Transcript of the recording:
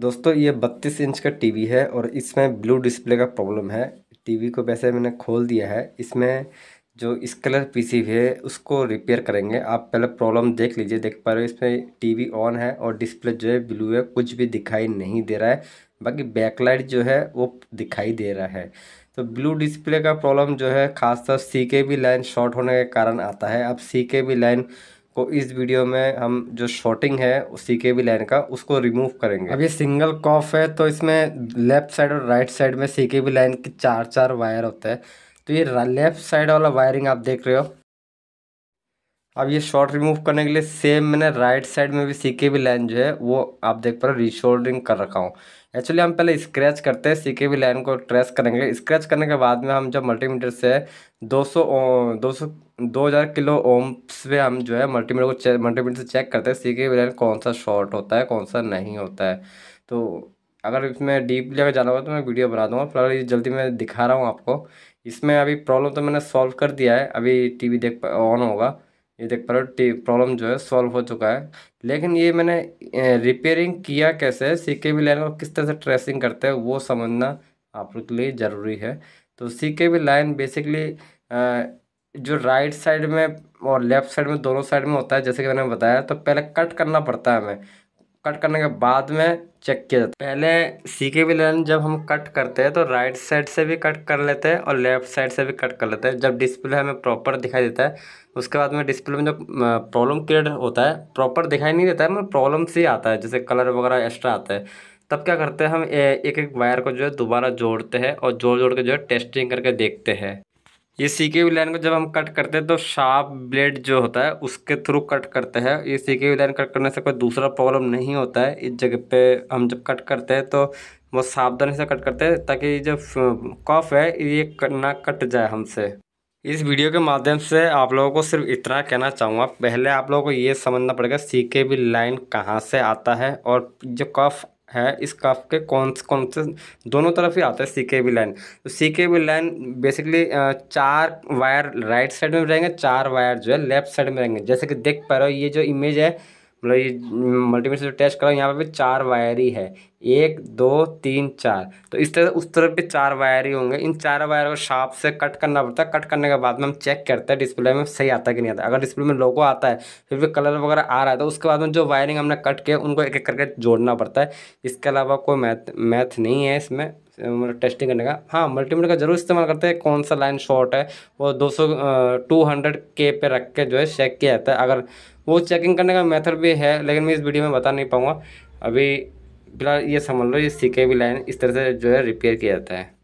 दोस्तों ये बत्तीस इंच का टीवी है और इसमें ब्लू डिस्प्ले का प्रॉब्लम है टीवी को वैसे मैंने खोल दिया है इसमें जो इस कलर पीसीबी है उसको रिपेयर करेंगे आप पहले प्रॉब्लम देख लीजिए देख पा रहे हो इसमें टीवी ऑन है और डिस्प्ले जो है ब्लू है कुछ भी दिखाई नहीं दे रहा है बाकी बैकलाइट जो है वो दिखाई दे रहा है तो ब्लू डिस्प्ले का प्रॉब्लम जो है खासतौर सी के भी लाइन शॉर्ट होने के कारण आता है अब सी के भी लाइन को इस वीडियो में हम जो शॉर्टिंग है उसी के भी लाइन का उसको रिमूव करेंगे अब ये सिंगल कॉफ है तो इसमें लेफ्ट साइड और राइट साइड में सी के भी लाइन के चार चार वायर होते हैं तो ये लेफ्ट साइड वाला वायरिंग आप देख रहे हो अब ये शॉर्ट रिमूव करने के लिए सेम मैंने राइट साइड में भी सी के भी लाइन जो है वो आप देख पा रहे हो रिशोल्डरिंग कर रखा हूँ एक्चुअली हम पहले स्क्रैच करते हैं सी के भी लाइन को ट्रेस करेंगे स्क्रैच करने के बाद में हम जब मल्टीमीटर से 200 200 दो हज़ार किलो ओम्स पे हम जो है मल्टीमीटर को मल्टीमीटर से चेक करते हैं सी के कौन सा शॉर्ट होता है कौन सा नहीं होता है तो अगर इसमें डीपली अगर जाना होगा तो मैं वीडियो बना दूँगा फिलहाल ये जल्दी मैं दिखा रहा हूँ आपको इसमें अभी प्रॉब्लम तो मैंने सॉल्व कर दिया है अभी टी देख ऑन होगा ये देख पा रहे हो प्रॉब्लम जो है सॉल्व हो चुका है लेकिन ये मैंने रिपेयरिंग किया कैसे सी के बी लाइन को किस तरह से ट्रेसिंग करते हैं वो समझना आप लोग के लिए ज़रूरी है तो C K V line basically जो राइट साइड में और लेफ्ट साइड में दोनों साइड में होता है जैसे कि मैंने बताया तो पहले कट करना पड़ता है हमें कट करने के बाद में चेक किया जाता है पहले सीके भी लेन जब हम कट करते हैं तो राइट साइड से भी कट कर लेते हैं और लेफ्ट साइड से भी कट कर लेते हैं जब डिस्प्ले हमें प्रॉपर दिखाई देता है उसके बाद में डिस्प्ले में जो प्रॉब्लम क्रिएट होता है प्रॉपर दिखाई नहीं देता है मतलब प्रॉब्लम से आता है जैसे कलर वगैरह एक्स्ट्रा आता है तब क्या करते हैं हम एक एक वायर को जो है दोबारा जोड़ते हैं और जोड़ जोड़ के जो है टेस्टिंग करके देखते हैं ये के हुई लाइन को जब हम कट करते हैं तो शार्प ब्लेड जो होता है उसके थ्रू कट करते हैं ये के वी लाइन कट करने से कोई दूसरा प्रॉब्लम नहीं होता है इस जगह पे हम जब कट करते हैं तो वो सावधानी से कट करते हैं ताकि जो कफ है ये ना कट जाए हमसे इस वीडियो के माध्यम से आप लोगों को सिर्फ इतना कहना चाहूँगा पहले आप लोगों को ये समझना पड़ेगा के वी लाइन कहाँ से आता है और जो कफ है इस कफ के कौन से कौन से दोनों तरफ ही आता है सी के बी लाइन तो C K B line basically चार वायर राइट साइड में रहेंगे चार वायर जो है लेफ्ट साइड में रहेंगे जैसे कि देख पा रहे हो ये जो इमेज है मतलब ये मल्टीमीटर से टेस्ट करो यहाँ पर भी चार वायर ही है एक दो तीन चार तो इस तरह उस तरफ भी चार वायर ही होंगे इन चार वायर को शार्प से कट करना पड़ता है कट करने के बाद में हम चेक करते हैं डिस्प्ले में सही आता कि नहीं आता अगर डिस्प्ले में लोगो आता है फिर भी कलर वगैरह आ रहा है तो उसके बाद में जो वायरिंग हमने कट किया उनको एक एक करके जोड़ना पड़ता है इसके अलावा कोई मैथ मैथ नहीं है इसमें मतलब टेस्टिंग करने का हाँ मल्टीमीटर का जरूर इस्तेमाल करते हैं कौन सा लाइन शॉर्ट है वो दो सौ टू हंड्रेड के पे रख के जो है चेक किया जाता है अगर वो चेकिंग करने का मेथड भी है लेकिन मैं इस वीडियो में बता नहीं पाऊँगा अभी फिलहाल ये समझ लो ये सीखे भी लाइन इस तरह से जो है रिपेयर किया जाता है